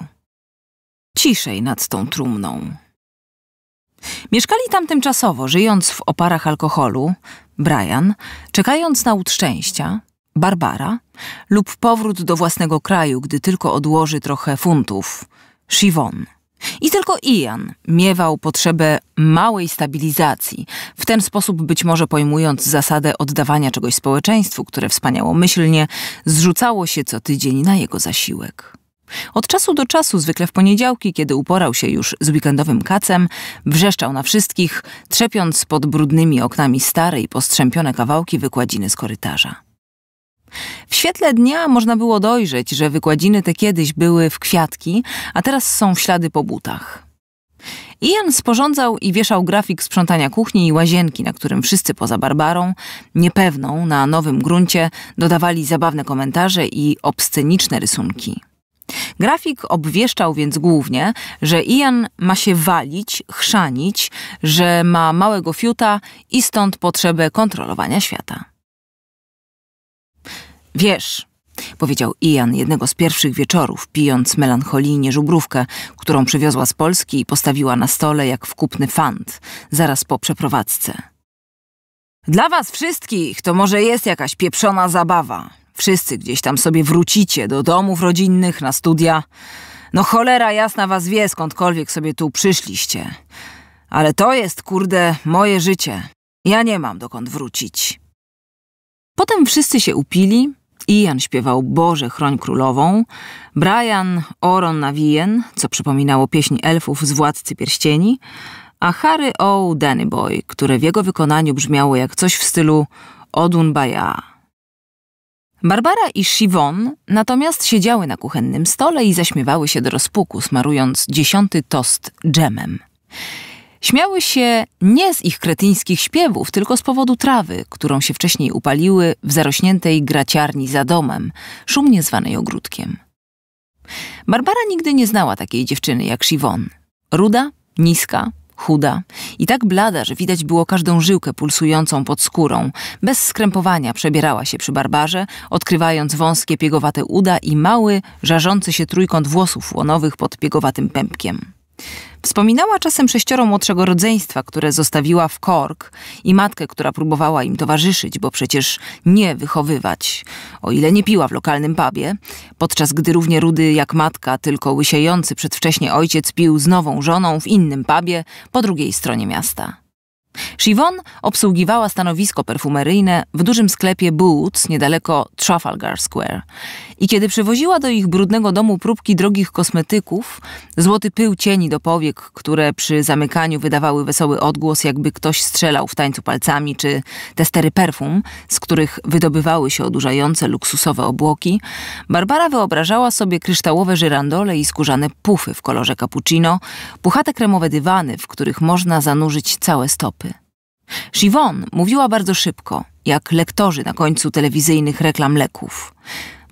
Ciszej nad tą trumną. Mieszkali tam tymczasowo, żyjąc w oparach alkoholu, Brian, czekając na łód szczęścia, Barbara, lub powrót do własnego kraju, gdy tylko odłoży trochę funtów, Siwon. I tylko Ian miewał potrzebę małej stabilizacji, w ten sposób być może pojmując zasadę oddawania czegoś społeczeństwu, które wspaniałomyślnie zrzucało się co tydzień na jego zasiłek. Od czasu do czasu, zwykle w poniedziałki, kiedy uporał się już z weekendowym kacem, wrzeszczał na wszystkich, trzepiąc pod brudnymi oknami stare i postrzępione kawałki wykładziny z korytarza. W świetle dnia można było dojrzeć, że wykładziny te kiedyś były w kwiatki, a teraz są w ślady po butach. Ian sporządzał i wieszał grafik sprzątania kuchni i łazienki, na którym wszyscy poza Barbarą, niepewną na nowym gruncie, dodawali zabawne komentarze i obsceniczne rysunki. Grafik obwieszczał więc głównie, że Ian ma się walić, chrzanić, że ma małego fiuta i stąd potrzebę kontrolowania świata. Wiesz, powiedział Ian jednego z pierwszych wieczorów, pijąc melancholijnie żubrówkę, którą przywiozła z Polski i postawiła na stole jak wkupny fant, zaraz po przeprowadzce. Dla was wszystkich to może jest jakaś pieprzona zabawa. Wszyscy gdzieś tam sobie wrócicie do domów rodzinnych, na studia. No cholera jasna was wie, skądkolwiek sobie tu przyszliście. Ale to jest, kurde, moje życie. Ja nie mam dokąd wrócić. Potem wszyscy się upili. Ian śpiewał Boże chroń królową, Brian Oron Navien, co przypominało pieśń elfów z Władcy Pierścieni, a Harry O. Danny Boy, które w jego wykonaniu brzmiało jak coś w stylu Odun Baja. Barbara i Siwon natomiast siedziały na kuchennym stole i zaśmiewały się do rozpuku, smarując dziesiąty tost dżemem. Śmiały się nie z ich kretyńskich śpiewów, tylko z powodu trawy, którą się wcześniej upaliły w zarośniętej graciarni za domem, szumnie zwanej ogródkiem. Barbara nigdy nie znała takiej dziewczyny jak Siwon. Ruda, niska, chuda i tak blada, że widać było każdą żyłkę pulsującą pod skórą. Bez skrępowania przebierała się przy Barbarze, odkrywając wąskie piegowate uda i mały, żarzący się trójkąt włosów łonowych pod piegowatym pępkiem. Wspominała czasem sześcioro młodszego rodzeństwa, które zostawiła w kork i matkę, która próbowała im towarzyszyć, bo przecież nie wychowywać, o ile nie piła w lokalnym pubie, podczas gdy równie rudy jak matka, tylko łysiejący przedwcześnie ojciec pił z nową żoną w innym pubie po drugiej stronie miasta. Siwon obsługiwała stanowisko perfumeryjne w dużym sklepie Boots niedaleko Trafalgar Square. I kiedy przywoziła do ich brudnego domu próbki drogich kosmetyków, złoty pył cieni do powiek, które przy zamykaniu wydawały wesoły odgłos, jakby ktoś strzelał w tańcu palcami, czy testery perfum, z których wydobywały się odurzające luksusowe obłoki, Barbara wyobrażała sobie kryształowe żyrandole i skórzane pufy w kolorze cappuccino, puchate kremowe dywany, w których można zanurzyć całe stopy. Siwon mówiła bardzo szybko, jak lektorzy na końcu telewizyjnych reklam leków.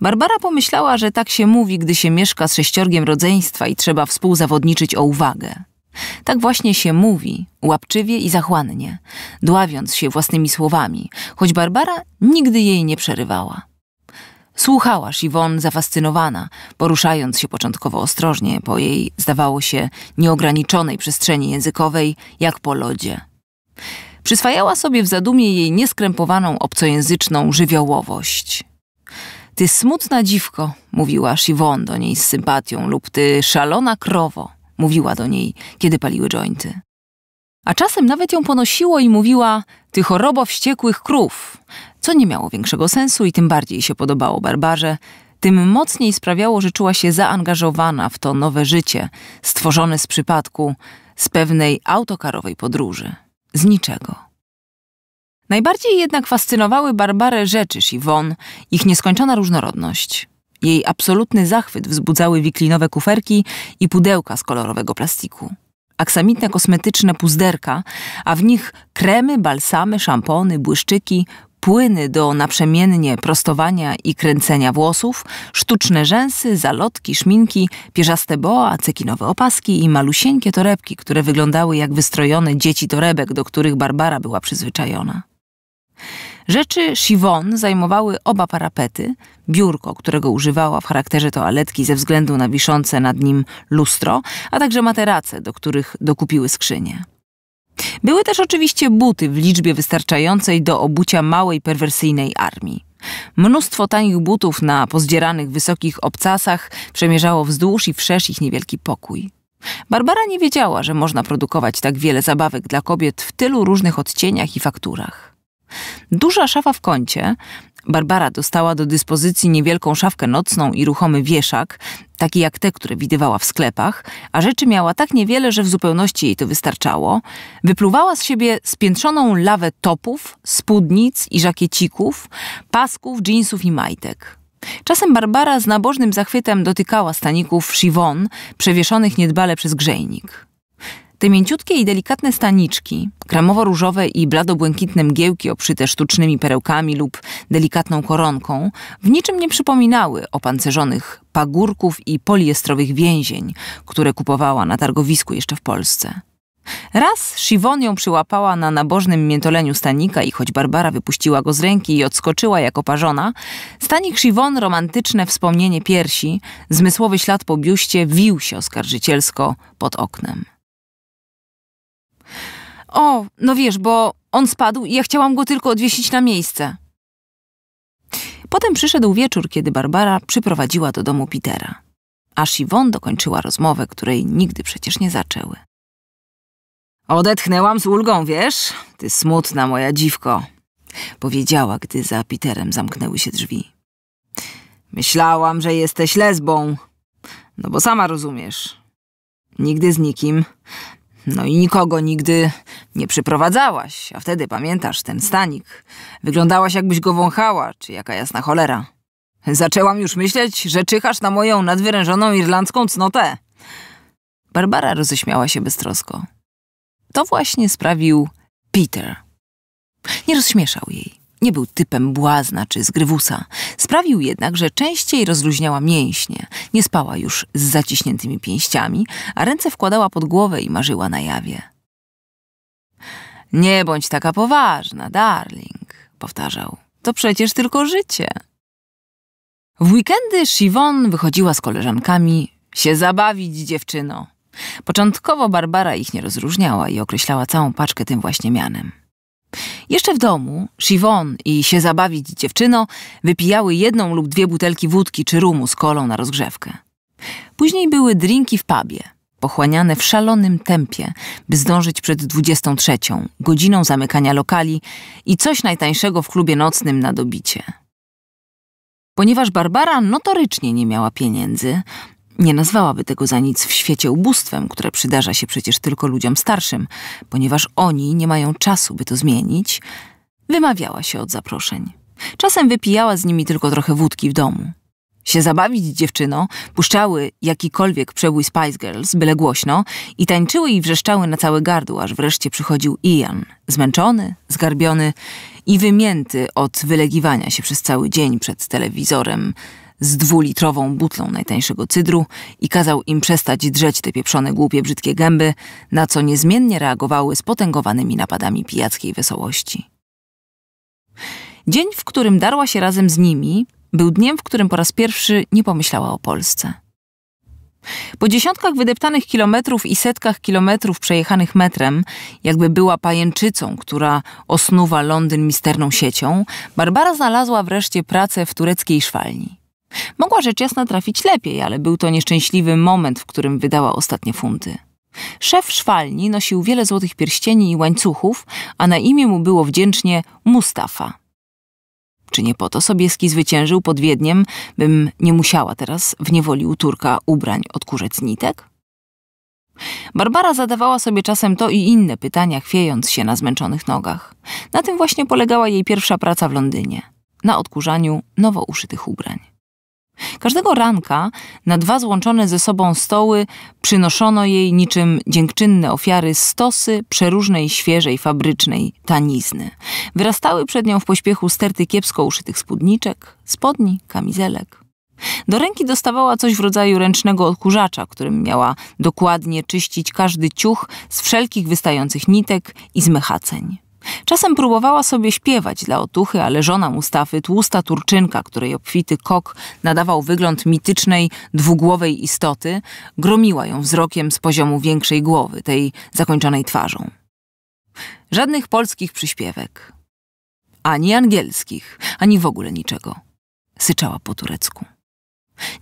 Barbara pomyślała, że tak się mówi, gdy się mieszka z sześciorgiem rodzeństwa i trzeba współzawodniczyć o uwagę. Tak właśnie się mówi, łapczywie i zachłannie, dławiąc się własnymi słowami, choć Barbara nigdy jej nie przerywała. Słuchała Siwon zafascynowana, poruszając się początkowo ostrożnie po jej, zdawało się, nieograniczonej przestrzeni językowej, jak po lodzie. Przyswajała sobie w zadumie jej nieskrępowaną obcojęzyczną żywiołowość. Ty smutna dziwko, mówiła Siwon do niej z sympatią, lub ty szalona krowo, mówiła do niej, kiedy paliły jointy. A czasem nawet ją ponosiło i mówiła ty chorobo wściekłych krów, co nie miało większego sensu i tym bardziej się podobało Barbarze, tym mocniej sprawiało, że czuła się zaangażowana w to nowe życie, stworzone z przypadku, z pewnej autokarowej podróży z niczego. Najbardziej jednak fascynowały Barbarę rzeczy Siwon, ich nieskończona różnorodność. Jej absolutny zachwyt wzbudzały wiklinowe kuferki i pudełka z kolorowego plastiku. Aksamitne kosmetyczne puzderka, a w nich kremy, balsamy, szampony, błyszczyki, płyny do naprzemiennie prostowania i kręcenia włosów, sztuczne rzęsy, zalotki, szminki, pierzaste boa, cekinowe opaski i malusieńkie torebki, które wyglądały jak wystrojone dzieci torebek, do których Barbara była przyzwyczajona. Rzeczy Siwon zajmowały oba parapety, biurko, którego używała w charakterze toaletki ze względu na wiszące nad nim lustro, a także materace, do których dokupiły skrzynie. Były też oczywiście buty w liczbie wystarczającej do obucia małej perwersyjnej armii. Mnóstwo tanich butów na pozdzieranych wysokich obcasach przemierzało wzdłuż i wszerz ich niewielki pokój. Barbara nie wiedziała, że można produkować tak wiele zabawek dla kobiet w tylu różnych odcieniach i fakturach. Duża szafa w kącie, Barbara dostała do dyspozycji niewielką szafkę nocną i ruchomy wieszak, taki jak te, które widywała w sklepach, a rzeczy miała tak niewiele, że w zupełności jej to wystarczało. Wypluwała z siebie spiętrzoną lawę topów, spódnic i żakiecików, pasków, dżinsów i majtek. Czasem Barbara z nabożnym zachwytem dotykała staników chiffon, przewieszonych niedbale przez grzejnik. Te mięciutkie i delikatne staniczki, kramowo-różowe i blado-błękitne mgiełki obszyte sztucznymi perełkami lub delikatną koronką, w niczym nie przypominały opancerzonych pagórków i poliestrowych więzień, które kupowała na targowisku jeszcze w Polsce. Raz Siwon ją przyłapała na nabożnym miętoleniu Stanika i choć Barbara wypuściła go z ręki i odskoczyła jako parzona, Stanik Siwon, romantyczne wspomnienie piersi, zmysłowy ślad po biuście, wił się oskarżycielsko pod oknem. O, no wiesz, bo on spadł i ja chciałam go tylko odwiesić na miejsce. Potem przyszedł wieczór, kiedy Barbara przyprowadziła do domu Petera. Aż Iwon dokończyła rozmowę, której nigdy przecież nie zaczęły. Odetchnęłam z ulgą, wiesz? Ty smutna moja dziwko, powiedziała, gdy za Peterem zamknęły się drzwi. Myślałam, że jesteś lesbą. No bo sama rozumiesz. Nigdy z nikim, no i nikogo nigdy nie przyprowadzałaś, a wtedy pamiętasz ten stanik. Wyglądałaś jakbyś go wąchała, czy jaka jasna cholera. Zaczęłam już myśleć, że czyhasz na moją nadwyrężoną irlandzką cnotę. Barbara roześmiała się beztrosko. To właśnie sprawił Peter. Nie rozśmieszał jej. Nie był typem błazna czy zgrywusa. Sprawił jednak, że częściej rozluźniała mięśnie, nie spała już z zaciśniętymi pięściami, a ręce wkładała pod głowę i marzyła na jawie. Nie bądź taka poważna, darling, powtarzał. To przecież tylko życie. W weekendy Siwon wychodziła z koleżankami się zabawić, dziewczyno. Początkowo Barbara ich nie rozróżniała i określała całą paczkę tym właśnie mianem. Jeszcze w domu Siwon i się zabawić dziewczyno wypijały jedną lub dwie butelki wódki czy rumu z kolą na rozgrzewkę. Później były drinki w pubie, pochłaniane w szalonym tempie, by zdążyć przed 23, godziną zamykania lokali i coś najtańszego w klubie nocnym na dobicie. Ponieważ Barbara notorycznie nie miała pieniędzy, nie nazwałaby tego za nic w świecie ubóstwem, które przydarza się przecież tylko ludziom starszym, ponieważ oni nie mają czasu, by to zmienić, wymawiała się od zaproszeń. Czasem wypijała z nimi tylko trochę wódki w domu. Się zabawić dziewczyno, puszczały jakikolwiek przebój Spice Girls, byle głośno, i tańczyły i wrzeszczały na całe gardło, aż wreszcie przychodził Ian, zmęczony, zgarbiony i wymięty od wylegiwania się przez cały dzień przed telewizorem, z dwulitrową butlą najtańszego cydru i kazał im przestać drzeć te pieprzone głupie brzydkie gęby, na co niezmiennie reagowały spotęgowanymi napadami pijackiej wesołości. Dzień, w którym darła się razem z nimi, był dniem, w którym po raz pierwszy nie pomyślała o Polsce. Po dziesiątkach wydeptanych kilometrów i setkach kilometrów przejechanych metrem, jakby była pajęczycą, która osnuwa Londyn misterną siecią, Barbara znalazła wreszcie pracę w tureckiej szwalni. Mogła rzecz jasna trafić lepiej, ale był to nieszczęśliwy moment, w którym wydała ostatnie funty. Szef szwalni nosił wiele złotych pierścieni i łańcuchów, a na imię mu było wdzięcznie Mustafa. Czy nie po to Sobieski zwyciężył pod Wiedniem, bym nie musiała teraz w niewoli u Turka ubrań z nitek? Barbara zadawała sobie czasem to i inne pytania, chwiejąc się na zmęczonych nogach. Na tym właśnie polegała jej pierwsza praca w Londynie. Na odkurzaniu nowo uszytych ubrań. Każdego ranka na dwa złączone ze sobą stoły przynoszono jej niczym dziękczynne ofiary stosy przeróżnej, świeżej, fabrycznej tanizny. Wyrastały przed nią w pośpiechu sterty kiepsko uszytych spódniczek, spodni, kamizelek. Do ręki dostawała coś w rodzaju ręcznego odkurzacza, którym miała dokładnie czyścić każdy ciuch z wszelkich wystających nitek i zmychaceń. Czasem próbowała sobie śpiewać dla otuchy, ale żona Mustafy, tłusta Turczynka, której obfity kok nadawał wygląd mitycznej, dwugłowej istoty, gromiła ją wzrokiem z poziomu większej głowy, tej zakończonej twarzą. Żadnych polskich przyśpiewek. Ani angielskich, ani w ogóle niczego. Syczała po turecku.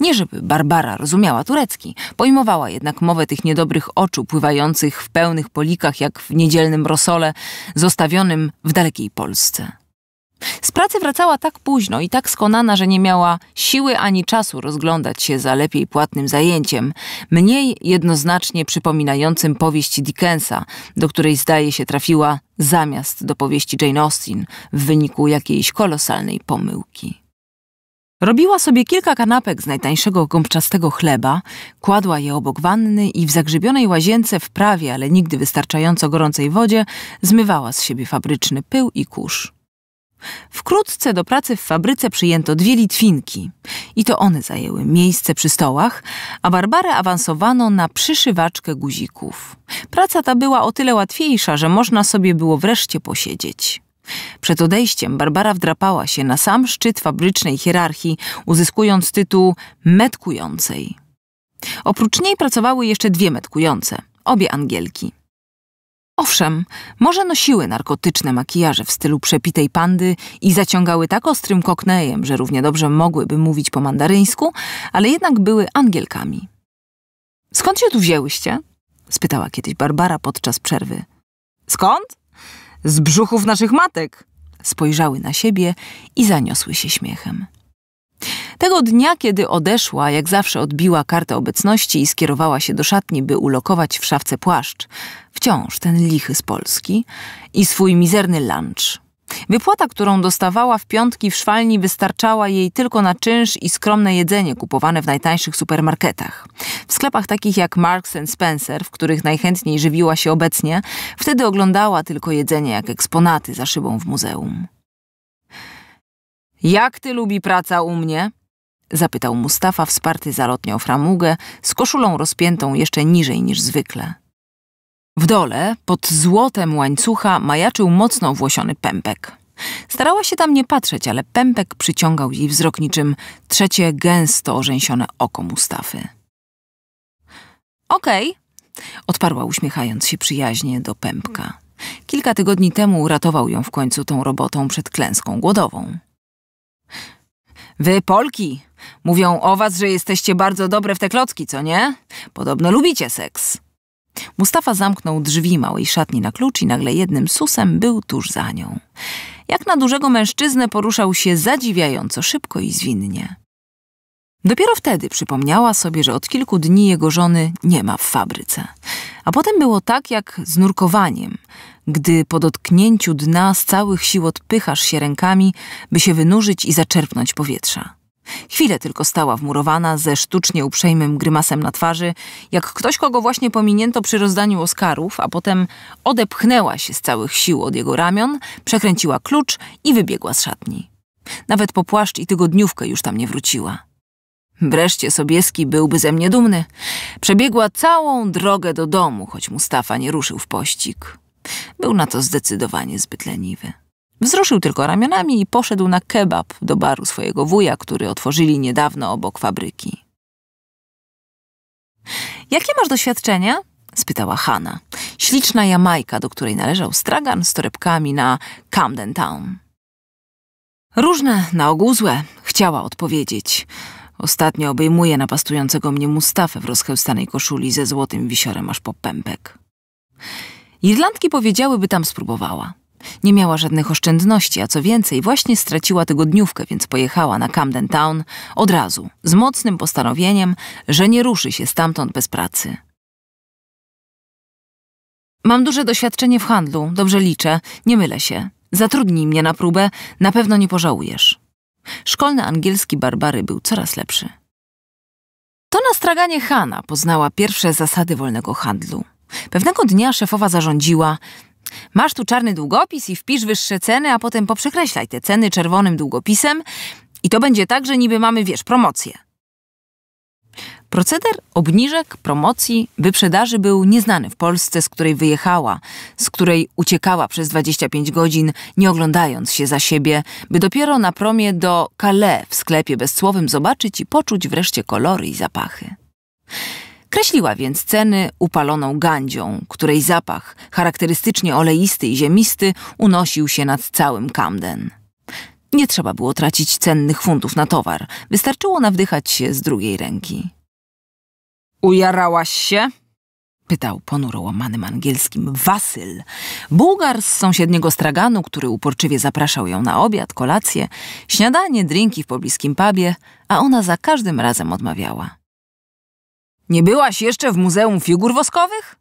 Nie żeby Barbara rozumiała turecki, pojmowała jednak mowę tych niedobrych oczu pływających w pełnych polikach jak w niedzielnym rosole zostawionym w dalekiej Polsce. Z pracy wracała tak późno i tak skonana, że nie miała siły ani czasu rozglądać się za lepiej płatnym zajęciem, mniej jednoznacznie przypominającym powieść Dickensa, do której zdaje się trafiła zamiast do powieści Jane Austen w wyniku jakiejś kolosalnej pomyłki. Robiła sobie kilka kanapek z najtańszego gąbczastego chleba, kładła je obok wanny i w zagrzybionej łazience w prawie, ale nigdy wystarczająco gorącej wodzie zmywała z siebie fabryczny pył i kurz. Wkrótce do pracy w fabryce przyjęto dwie Litwinki i to one zajęły miejsce przy stołach, a Barbarę awansowano na przyszywaczkę guzików. Praca ta była o tyle łatwiejsza, że można sobie było wreszcie posiedzieć. Przed odejściem Barbara wdrapała się na sam szczyt fabrycznej hierarchii, uzyskując tytuł metkującej. Oprócz niej pracowały jeszcze dwie metkujące, obie Angielki. Owszem, może nosiły narkotyczne makijaże w stylu przepitej pandy i zaciągały tak ostrym koknejem, że równie dobrze mogłyby mówić po mandaryńsku, ale jednak były Angielkami. Skąd się tu wzięłyście? spytała kiedyś Barbara podczas przerwy. Skąd? Z brzuchów naszych matek! Spojrzały na siebie i zaniosły się śmiechem. Tego dnia, kiedy odeszła, jak zawsze odbiła kartę obecności i skierowała się do szatni, by ulokować w szafce płaszcz, wciąż ten lichy z Polski i swój mizerny lunch Wypłata, którą dostawała w piątki w szwalni, wystarczała jej tylko na czynsz i skromne jedzenie kupowane w najtańszych supermarketach. W sklepach takich jak Marks and Spencer, w których najchętniej żywiła się obecnie, wtedy oglądała tylko jedzenie jak eksponaty za szybą w muzeum. Jak ty lubi praca u mnie? zapytał Mustafa, wsparty zalotnią framugę, z koszulą rozpiętą jeszcze niżej niż zwykle. W dole, pod złotem łańcucha, majaczył mocno włosiony pępek. Starała się tam nie patrzeć, ale pępek przyciągał jej wzrok niczym trzecie gęsto orzęsione oko Mustafy. Okej, okay, odparła uśmiechając się przyjaźnie do pępka. Kilka tygodni temu uratował ją w końcu tą robotą przed klęską głodową. Wy, Polki, mówią o was, że jesteście bardzo dobre w te klocki, co nie? Podobno lubicie seks. Mustafa zamknął drzwi małej szatni na klucz i nagle jednym susem był tuż za nią. Jak na dużego mężczyznę poruszał się zadziwiająco szybko i zwinnie. Dopiero wtedy przypomniała sobie, że od kilku dni jego żony nie ma w fabryce. A potem było tak jak z nurkowaniem, gdy po dotknięciu dna z całych sił odpychasz się rękami, by się wynurzyć i zaczerpnąć powietrza. Chwilę tylko stała wmurowana, ze sztucznie uprzejmym grymasem na twarzy, jak ktoś, kogo właśnie pominięto przy rozdaniu Oscarów, a potem odepchnęła się z całych sił od jego ramion, przekręciła klucz i wybiegła z szatni. Nawet po płaszcz i tygodniówkę już tam nie wróciła. Wreszcie Sobieski byłby ze mnie dumny. Przebiegła całą drogę do domu, choć Mustafa nie ruszył w pościg. Był na to zdecydowanie zbyt leniwy. Wzruszył tylko ramionami i poszedł na kebab do baru swojego wuja, który otworzyli niedawno obok fabryki. Jakie masz doświadczenia? spytała Hanna. Śliczna Jamajka, do której należał stragan z torebkami na Camden Town. Różne, na ogół złe, chciała odpowiedzieć. Ostatnio obejmuje napastującego mnie Mustafę w rozchełstanej koszuli ze złotym wisiorem aż po pępek. Irlandki powiedziałyby tam spróbowała. Nie miała żadnych oszczędności, a co więcej, właśnie straciła tygodniówkę, więc pojechała na Camden Town od razu, z mocnym postanowieniem, że nie ruszy się stamtąd bez pracy. Mam duże doświadczenie w handlu, dobrze liczę, nie mylę się. Zatrudnij mnie na próbę, na pewno nie pożałujesz. Szkolny angielski Barbary był coraz lepszy. To na straganie Hanna poznała pierwsze zasady wolnego handlu. Pewnego dnia szefowa zarządziła: masz tu czarny długopis i wpisz wyższe ceny, a potem poprzekreślaj te ceny czerwonym długopisem i to będzie tak, że niby mamy, wiesz, promocję. Proceder obniżek, promocji, wyprzedaży był nieznany w Polsce, z której wyjechała, z której uciekała przez 25 godzin, nie oglądając się za siebie, by dopiero na promie do Calais w sklepie bezcłowym zobaczyć i poczuć wreszcie kolory i zapachy. Kreśliła więc ceny upaloną gandzią, której zapach, charakterystycznie oleisty i ziemisty, unosił się nad całym Camden. Nie trzeba było tracić cennych funtów na towar. Wystarczyło nawdychać się z drugiej ręki. Ujarałaś się? Pytał ponuro łamanym angielskim Wasyl, Bułgar z sąsiedniego straganu, który uporczywie zapraszał ją na obiad, kolację, śniadanie, drinki w pobliskim pubie, a ona za każdym razem odmawiała. Nie byłaś jeszcze w Muzeum Figur Woskowych?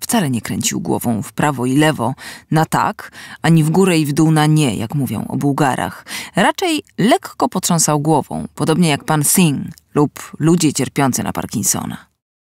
Wcale nie kręcił głową w prawo i lewo, na tak, ani w górę i w dół na nie, jak mówią o Bułgarach. Raczej lekko potrząsał głową, podobnie jak pan Singh lub ludzie cierpiący na Parkinsona.